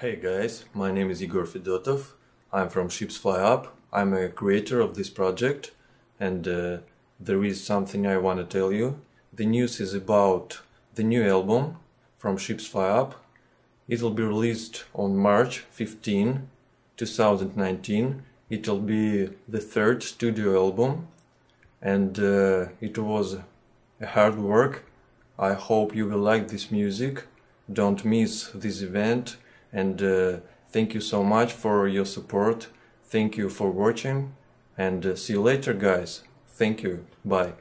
Hey guys, my name is Igor Fedotov. I'm from Ships Fly Up. I'm a creator of this project and uh, there is something I want to tell you. The news is about the new album from Ships Fly Up. It'll be released on March 15, 2019. It'll be the third studio album and uh, it was a hard work. I hope you will like this music. Don't miss this event and uh, thank you so much for your support thank you for watching and uh, see you later guys thank you bye